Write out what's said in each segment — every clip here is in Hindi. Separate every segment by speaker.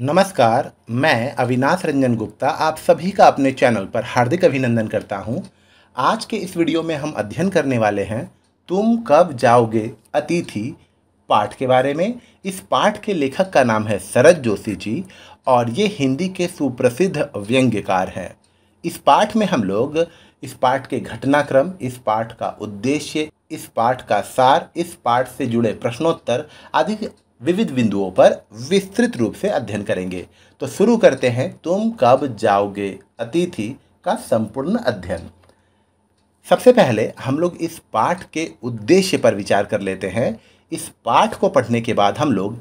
Speaker 1: नमस्कार मैं अविनाश रंजन गुप्ता आप सभी का अपने चैनल पर हार्दिक अभिनंदन करता हूं। आज के इस वीडियो में हम अध्ययन करने वाले हैं तुम कब जाओगे अतिथि पाठ के बारे में इस पाठ के लेखक का नाम है शरद जोशी जी और ये हिंदी के सुप्रसिद्ध व्यंग्यकार हैं इस पाठ में हम लोग इस पाठ के घटनाक्रम इस पाठ का उद्देश्य इस पाठ का सार इस पाठ से जुड़े प्रश्नोत्तर आदि विविध बिंदुओं पर विस्तृत रूप से अध्ययन करेंगे तो शुरू करते हैं तुम कब जाओगे अतिथि का संपूर्ण अध्ययन सबसे पहले हम लोग इस पाठ के उद्देश्य पर विचार कर लेते हैं इस पाठ को पढ़ने के बाद हम लोग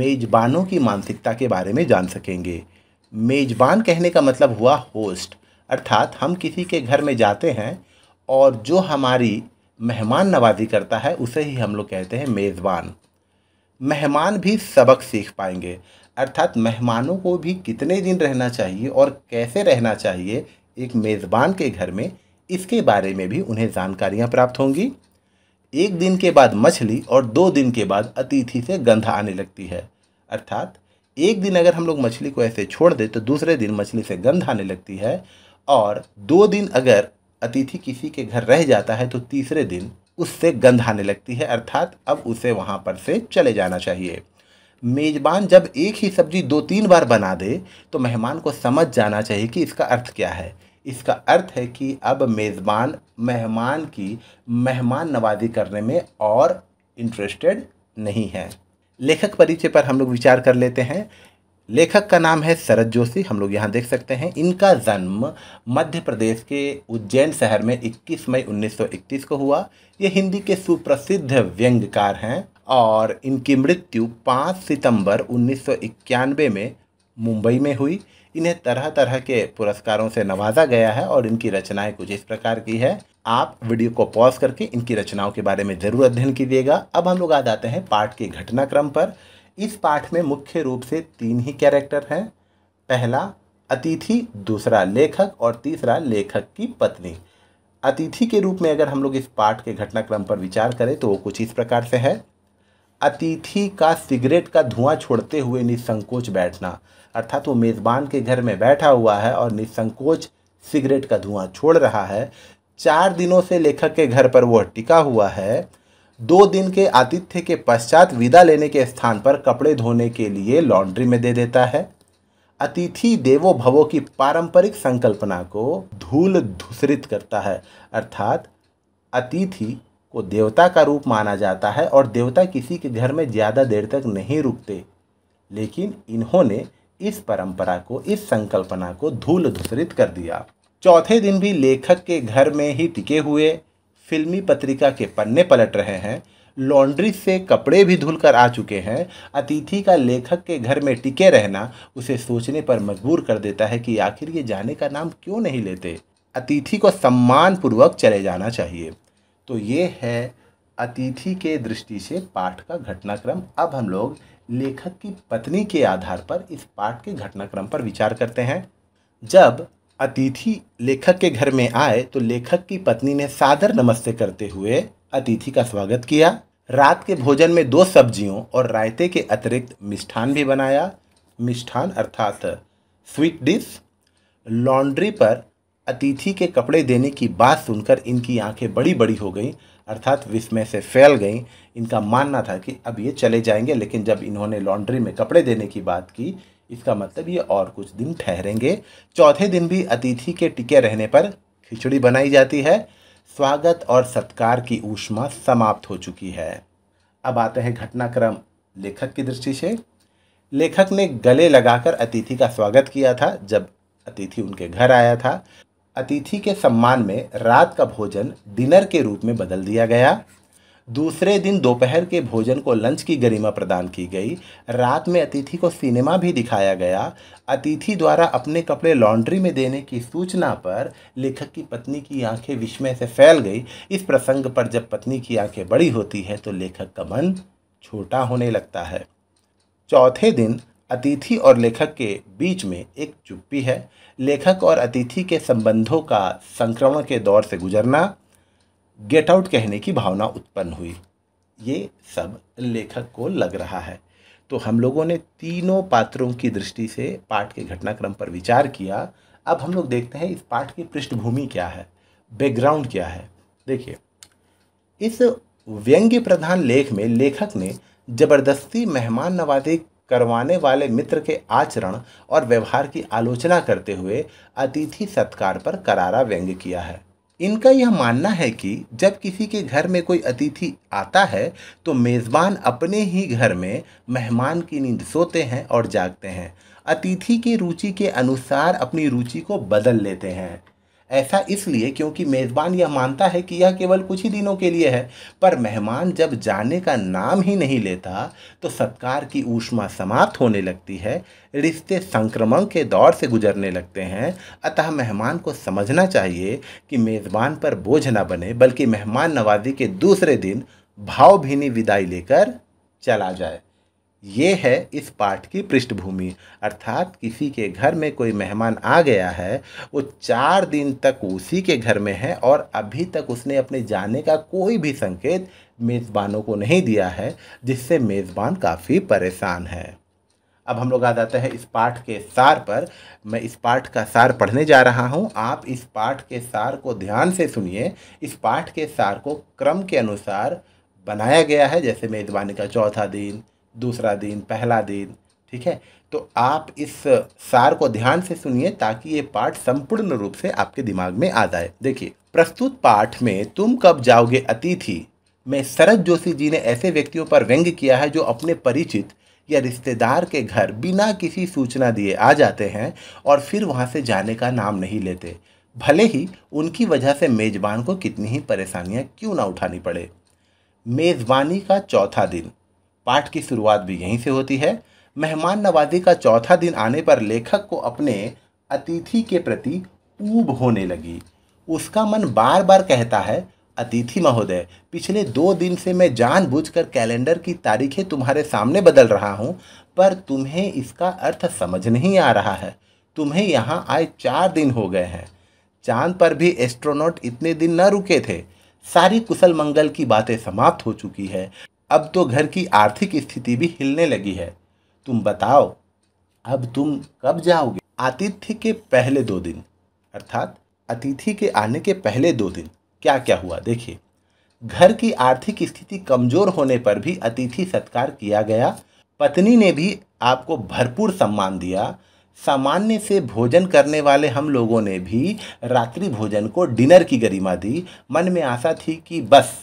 Speaker 1: मेज़बानों की मानसिकता के बारे में जान सकेंगे मेज़बान कहने का मतलब हुआ होस्ट अर्थात हम किसी के घर में जाते हैं और जो हमारी मेहमान नवाजी करता है उसे ही हम लोग कहते हैं मेज़बान मेहमान भी सबक सीख पाएंगे अर्थात मेहमानों को भी कितने दिन रहना चाहिए और कैसे रहना चाहिए एक मेज़बान के घर में इसके बारे में भी उन्हें जानकारियाँ प्राप्त होंगी एक दिन के बाद मछली और दो दिन के बाद अतिथि से गंध आने लगती है अर्थात एक दिन अगर हम लोग मछली को ऐसे छोड़ दें तो दूसरे दिन मछली से गंध आने लगती है और दो दिन अगर अतिथि किसी के घर रह जाता है तो तीसरे दिन उससे गंध आने लगती है अर्थात अब उसे वहाँ पर से चले जाना चाहिए मेज़बान जब एक ही सब्जी दो तीन बार बना दे तो मेहमान को समझ जाना चाहिए कि इसका अर्थ क्या है इसका अर्थ है कि अब मेज़बान मेहमान की मेहमान नवाजी करने में और इंटरेस्टेड नहीं है लेखक परिचय पर हम लोग विचार कर लेते हैं लेखक का नाम है शरद जोशी हम लोग यहाँ देख सकते हैं इनका जन्म मध्य प्रदेश के उज्जैन शहर में 21 मई 1931 को हुआ ये हिंदी के सुप्रसिद्ध व्यंग्यकार हैं और इनकी मृत्यु 5 सितंबर उन्नीस में मुंबई में हुई इन्हें तरह तरह के पुरस्कारों से नवाजा गया है और इनकी रचनाएं कुछ इस प्रकार की है आप वीडियो को पॉज करके इनकी रचनाओं के बारे में ज़रूर अध्ययन कीजिएगा अब हम लोग आ जाते हैं पाठ के घटनाक्रम पर इस पाठ में मुख्य रूप से तीन ही कैरेक्टर हैं पहला अतिथि दूसरा लेखक और तीसरा लेखक की पत्नी अतिथि के रूप में अगर हम लोग इस पाठ के घटनाक्रम पर विचार करें तो वो कुछ इस प्रकार से है अतिथि का सिगरेट का धुआं छोड़ते हुए निसंकोच बैठना अर्थात वो मेज़बान के घर में बैठा हुआ है और निसंकोच सिगरेट का धुआं छोड़ रहा है चार दिनों से लेखक के घर पर वो टिका हुआ है दो दिन के आतिथ्य के पश्चात विदा लेने के स्थान पर कपड़े धोने के लिए लॉन्ड्री में दे देता है अतिथि देवो भवो की पारंपरिक संकल्पना को धूल धूसरित करता है अर्थात अतिथि को देवता का रूप माना जाता है और देवता किसी के घर में ज़्यादा देर तक नहीं रुकते लेकिन इन्होंने इस परंपरा को इस संकल्पना को धूल धूसरित कर दिया चौथे दिन भी लेखक के घर में ही टिके हुए फिल्मी पत्रिका के पन्ने पलट रहे हैं लॉन्ड्री से कपड़े भी धुलकर आ चुके हैं अतिथि का लेखक के घर में टिके रहना उसे सोचने पर मजबूर कर देता है कि आखिर ये जाने का नाम क्यों नहीं लेते अतिथि को सम्मानपूर्वक चले जाना चाहिए तो ये है अतिथि के दृष्टि से पाठ का घटनाक्रम अब हम लोग लेखक की पत्नी के आधार पर इस पाठ के घटनाक्रम पर विचार करते हैं जब अतिथि लेखक के घर में आए तो लेखक की पत्नी ने सादर नमस्ते करते हुए अतिथि का स्वागत किया रात के भोजन में दो सब्जियों और रायते के अतिरिक्त मिष्ठान भी बनाया मिष्ठान अर्थात स्वीट डिश लॉन्ड्री पर अतिथि के कपड़े देने की बात सुनकर इनकी आंखें बड़ी बड़ी हो गईं अर्थात विस्मय से फैल गईं इनका मानना था कि अब ये चले जाएंगे लेकिन जब इन्होंने लॉन्ड्री में कपड़े देने की बात की इसका मतलब ये और कुछ दिन ठहरेंगे चौथे दिन भी अतिथि के टिके रहने पर खिचड़ी बनाई जाती है स्वागत और सत्कार की ऊष्मा समाप्त हो चुकी है अब आते हैं घटनाक्रम लेखक की दृष्टि से लेखक ने गले लगाकर अतिथि का स्वागत किया था जब अतिथि उनके घर आया था अतिथि के सम्मान में रात का भोजन डिनर के रूप में बदल दिया गया दूसरे दिन दोपहर के भोजन को लंच की गरिमा प्रदान की गई रात में अतिथि को सिनेमा भी दिखाया गया अतिथि द्वारा अपने कपड़े लॉन्ड्री में देने की सूचना पर लेखक की पत्नी की आंखें विस्मय से फैल गई इस प्रसंग पर जब पत्नी की आंखें बड़ी होती हैं तो लेखक का मन छोटा होने लगता है चौथे दिन अतिथि और लेखक के बीच में एक चुप्पी है लेखक और अतिथि के संबंधों का संक्रमण के दौर से गुजरना गेट आउट कहने की भावना उत्पन्न हुई ये सब लेखक को लग रहा है तो हम लोगों ने तीनों पात्रों की दृष्टि से पाठ के घटनाक्रम पर विचार किया अब हम लोग देखते हैं इस पाठ की पृष्ठभूमि क्या है बैकग्राउंड क्या है देखिए इस व्यंग्य प्रधान लेख में लेखक ने जबरदस्ती मेहमान नवाजी करवाने वाले मित्र के आचरण और व्यवहार की आलोचना करते हुए अतिथि सत्कार पर करारा व्यंग्य किया है इनका यह मानना है कि जब किसी के घर में कोई अतिथि आता है तो मेज़बान अपने ही घर में मेहमान की नींद सोते हैं और जागते हैं अतिथि की रुचि के अनुसार अपनी रुचि को बदल लेते हैं ऐसा इसलिए क्योंकि मेज़बान यह मानता है कि यह केवल कुछ ही दिनों के लिए है पर मेहमान जब जाने का नाम ही नहीं लेता तो सत्कार की ऊष्मा समाप्त होने लगती है रिश्ते संक्रमण के दौर से गुजरने लगते हैं अतः मेहमान को समझना चाहिए कि मेज़बान पर बोझ न बने बल्कि मेहमान नवाजी के दूसरे दिन भावभीनी विदाई लेकर चला जाए ये है इस पाठ की पृष्ठभूमि अर्थात किसी के घर में कोई मेहमान आ गया है वो चार दिन तक उसी के घर में है और अभी तक उसने अपने जाने का कोई भी संकेत मेज़बानों को नहीं दिया है जिससे मेज़बान काफ़ी परेशान है अब हम लोग आ जाते हैं इस पाठ के सार पर मैं इस पाठ का सार पढ़ने जा रहा हूँ आप इस पाठ के सार को ध्यान से सुनिए इस पाठ के सार को क्रम के अनुसार बनाया गया है जैसे मेज़बानी का चौथा दिन दूसरा दिन पहला दिन ठीक है तो आप इस सार को ध्यान से सुनिए ताकि ये पाठ संपूर्ण रूप से आपके दिमाग में आ जाए देखिए प्रस्तुत पाठ में तुम कब जाओगे अतिथि में शरद जोशी जी ने ऐसे व्यक्तियों पर व्यंग किया है जो अपने परिचित या रिश्तेदार के घर बिना किसी सूचना दिए आ जाते हैं और फिर वहाँ से जाने का नाम नहीं लेते भले ही उनकी वजह से मेज़बान को कितनी ही परेशानियाँ क्यों ना उठानी पड़े मेज़बानी का चौथा दिन पाठ की शुरुआत भी यहीं से होती है मेहमान नवाजी का चौथा दिन आने पर लेखक को अपने अतिथि के प्रति ऊब होने लगी उसका मन बार बार कहता है अतिथि महोदय पिछले दो दिन से मैं जानबूझकर कैलेंडर की तारीखें तुम्हारे सामने बदल रहा हूँ पर तुम्हें इसका अर्थ समझ नहीं आ रहा है तुम्हें यहाँ आए चार दिन हो गए हैं चांद पर भी एस्ट्रोनॉट इतने दिन न रुके थे सारी कुशल मंगल की बातें समाप्त हो चुकी है अब तो घर की आर्थिक स्थिति भी हिलने लगी है तुम बताओ अब तुम कब जाओगे आतिथ्य के पहले दो दिन अर्थात अतिथि के आने के पहले दो दिन क्या क्या हुआ देखिए घर की आर्थिक स्थिति कमजोर होने पर भी अतिथि सत्कार किया गया पत्नी ने भी आपको भरपूर सम्मान दिया सामान्य से भोजन करने वाले हम लोगों ने भी रात्रि भोजन को डिनर की गरिमा दी मन में आशा थी कि बस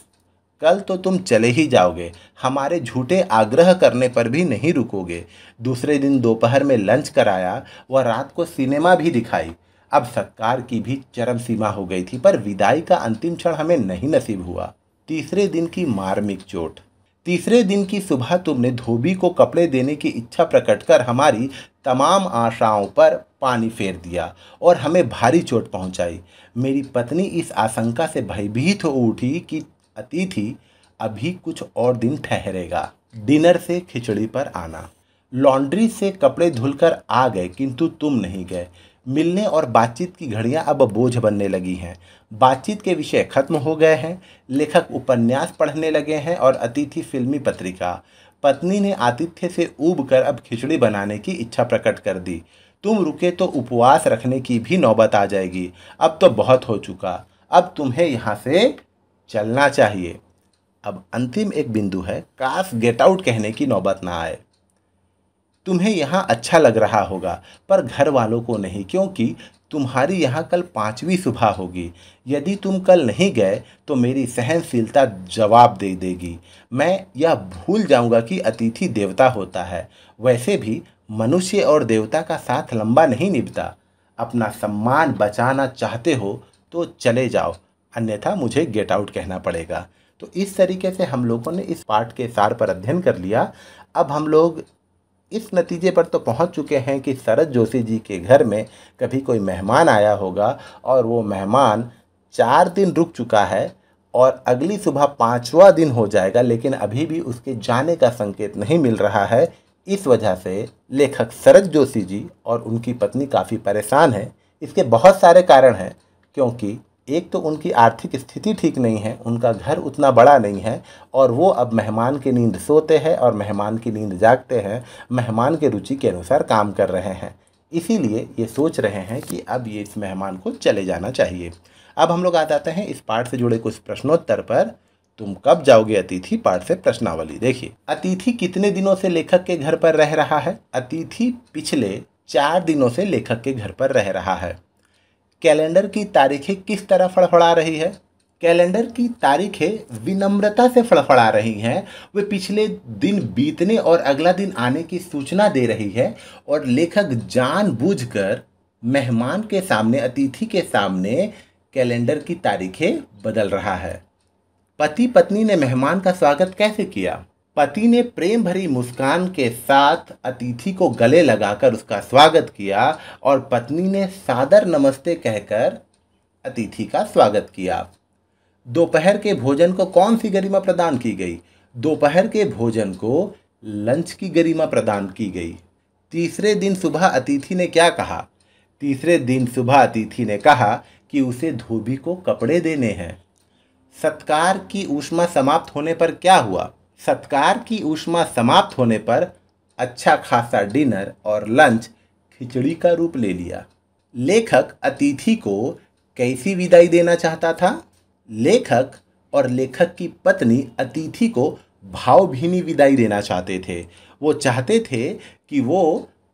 Speaker 1: कल तो तुम चले ही जाओगे हमारे झूठे आग्रह करने पर भी नहीं रुकोगे दूसरे दिन दोपहर में लंच कराया व रात को सिनेमा भी दिखाई अब सत्कार की भी चरम सीमा हो गई थी पर विदाई का अंतिम क्षण हमें नहीं नसीब हुआ तीसरे दिन की मार्मिक चोट तीसरे दिन की सुबह तुमने धोबी को कपड़े देने की इच्छा प्रकट कर हमारी तमाम आशाओं पर पानी फेर दिया और हमें भारी चोट पहुंचाई मेरी पत्नी इस आशंका से भयभीत हो उठी कि अतिथि अभी कुछ और दिन ठहरेगा डिनर से खिचड़ी पर आना लॉन्ड्री से कपड़े धुलकर आ गए किंतु तुम नहीं गए मिलने और बातचीत की घड़ियां अब बोझ बनने लगी हैं बातचीत के विषय खत्म हो गए हैं लेखक उपन्यास पढ़ने लगे हैं और अतिथि फिल्मी पत्रिका पत्नी ने आतिथ्य से ऊब कर अब खिचड़ी बनाने की इच्छा प्रकट कर दी तुम रुके तो उपवास रखने की भी नौबत आ जाएगी अब तो बहुत हो चुका अब तुम्हें यहाँ से चलना चाहिए अब अंतिम एक बिंदु है काश गेट आउट कहने की नौबत ना आए तुम्हें यहाँ अच्छा लग रहा होगा पर घर वालों को नहीं क्योंकि तुम्हारी यहाँ कल पाँचवीं सुबह होगी यदि तुम कल नहीं गए तो मेरी सहनशीलता जवाब दे देगी मैं यह भूल जाऊँगा कि अतिथि देवता होता है वैसे भी मनुष्य और देवता का साथ लंबा नहीं निभता अपना सम्मान बचाना चाहते हो तो चले जाओ अन्यथा मुझे गेट आउट कहना पड़ेगा तो इस तरीके से हम लोगों ने इस पाठ के सार पर अध्ययन कर लिया अब हम लोग इस नतीजे पर तो पहुंच चुके हैं कि शरद जोशी जी के घर में कभी कोई मेहमान आया होगा और वो मेहमान चार दिन रुक चुका है और अगली सुबह पाँचवा दिन हो जाएगा लेकिन अभी भी उसके जाने का संकेत नहीं मिल रहा है इस वजह से लेखक शरद जोशी जी और उनकी पत्नी काफ़ी परेशान हैं इसके बहुत सारे कारण हैं क्योंकि एक तो उनकी आर्थिक स्थिति ठीक नहीं है उनका घर उतना बड़ा नहीं है और वो अब मेहमान की नींद सोते हैं और मेहमान की नींद जागते हैं मेहमान के रुचि के अनुसार काम कर रहे हैं इसीलिए ये सोच रहे हैं कि अब ये इस मेहमान को चले जाना चाहिए अब हम लोग आ जाते हैं इस पाठ से जुड़े कुछ प्रश्नोत्तर पर तुम कब जाओगे अतिथि पाठ से प्रश्नावली देखिए अतिथि कितने दिनों से लेखक के घर पर रह रहा है अतिथि पिछले चार दिनों से लेखक के घर पर रह रहा है कैलेंडर की तारीखें किस तरह फड़फड़ा रही है कैलेंडर की तारीखें विनम्रता से फड़फड़ा रही हैं वे पिछले दिन बीतने और अगला दिन आने की सूचना दे रही है और लेखक जानबूझकर मेहमान के सामने अतिथि के सामने कैलेंडर की तारीखें बदल रहा है पति पत्नी ने मेहमान का स्वागत कैसे किया पति ने प्रेम भरी मुस्कान के साथ अतिथि को गले लगाकर उसका स्वागत किया और पत्नी ने सादर नमस्ते कहकर अतिथि का स्वागत किया दोपहर के भोजन को कौन सी गरिमा प्रदान की गई दोपहर के भोजन को लंच की गरिमा प्रदान की गई तीसरे दिन सुबह अतिथि ने क्या कहा तीसरे दिन सुबह अतिथि ने कहा कि उसे धोबी को कपड़े देने हैं सत्कार की ऊष्मा समाप्त होने पर क्या हुआ सत्कार की ऊष्मा समाप्त होने पर अच्छा खासा डिनर और लंच खिचड़ी का रूप ले लिया लेखक अतिथि को कैसी विदाई देना चाहता था लेखक और लेखक की पत्नी अतिथि को भावभीनी विदाई देना चाहते थे वो चाहते थे कि वो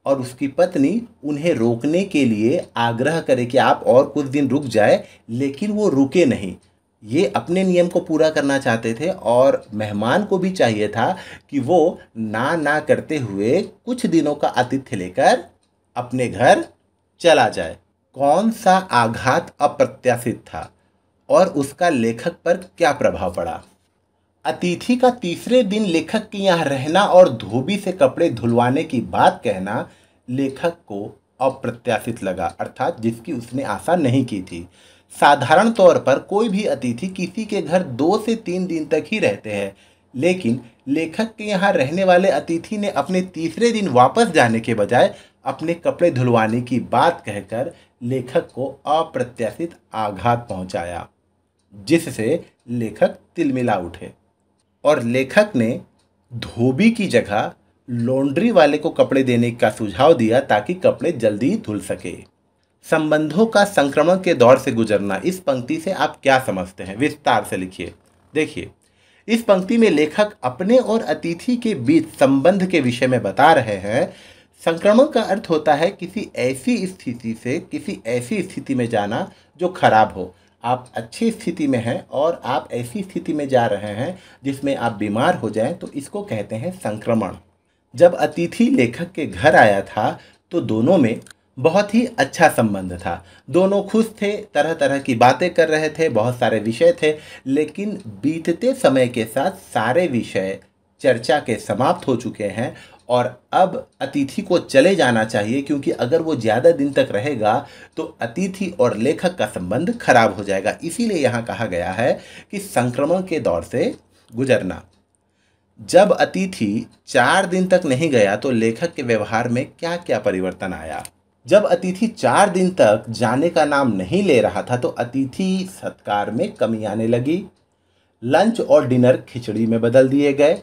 Speaker 1: और उसकी पत्नी उन्हें रोकने के लिए आग्रह करे कि आप और कुछ दिन रुक जाए लेकिन वो रुके नहीं ये अपने नियम को पूरा करना चाहते थे और मेहमान को भी चाहिए था कि वो ना ना करते हुए कुछ दिनों का आतिथ्य लेकर अपने घर चला जाए कौन सा आघात अप्रत्याशित था और उसका लेखक पर क्या प्रभाव पड़ा अतिथि का तीसरे दिन लेखक के यहाँ रहना और धोबी से कपड़े धुलवाने की बात कहना लेखक को अप्रत्याशित लगा अर्थात जिसकी उसने आशा नहीं की थी साधारण तौर पर कोई भी अतिथि किसी के घर दो से तीन दिन तक ही रहते हैं लेकिन लेखक के यहाँ रहने वाले अतिथि ने अपने तीसरे दिन वापस जाने के बजाय अपने कपड़े धुलवाने की बात कहकर लेखक को अप्रत्याशित आघात पहुँचाया जिससे लेखक तिलमिला उठे और लेखक ने धोबी की जगह लॉन्ड्री वाले को कपड़े देने का सुझाव दिया ताकि कपड़े जल्दी धुल सके संबंधों का संक्रमण के दौर से गुजरना इस पंक्ति से आप क्या समझते हैं विस्तार से लिखिए देखिए इस पंक्ति में लेखक अपने और अतिथि के बीच संबंध के विषय में बता रहे हैं संक्रमण का अर्थ होता है किसी ऐसी स्थिति से किसी ऐसी स्थिति में जाना जो खराब हो आप अच्छी स्थिति में हैं और आप ऐसी स्थिति में जा रहे हैं जिसमें आप बीमार हो जाएं तो इसको कहते हैं संक्रमण जब अतिथि लेखक के घर आया था तो दोनों में बहुत ही अच्छा संबंध था दोनों खुश थे तरह तरह की बातें कर रहे थे बहुत सारे विषय थे लेकिन बीतते समय के साथ सारे विषय चर्चा के समाप्त हो चुके हैं और अब अतिथि को चले जाना चाहिए क्योंकि अगर वो ज़्यादा दिन तक रहेगा तो अतिथि और लेखक का संबंध खराब हो जाएगा इसीलिए यहाँ कहा गया है कि संक्रमण के दौर से गुजरना जब अतिथि चार दिन तक नहीं गया तो लेखक के व्यवहार में क्या क्या परिवर्तन आया जब अतिथि चार दिन तक जाने का नाम नहीं ले रहा था तो अतिथि सत्कार में कमी आने लगी लंच और डिनर खिचड़ी में बदल दिए गए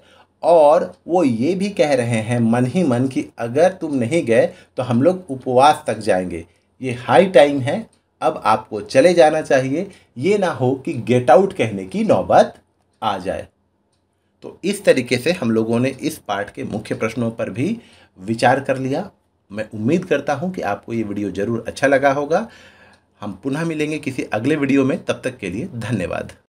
Speaker 1: और वो ये भी कह रहे हैं मन ही मन कि अगर तुम नहीं गए तो हम लोग उपवास तक जाएंगे ये हाई टाइम है अब आपको चले जाना चाहिए ये ना हो कि गेट आउट कहने की नौबत आ जाए तो इस तरीके से हम लोगों ने इस पाठ के मुख्य प्रश्नों पर भी विचार कर लिया मैं उम्मीद करता हूँ कि आपको ये वीडियो ज़रूर अच्छा लगा होगा हम पुनः मिलेंगे किसी अगले वीडियो में तब तक के लिए धन्यवाद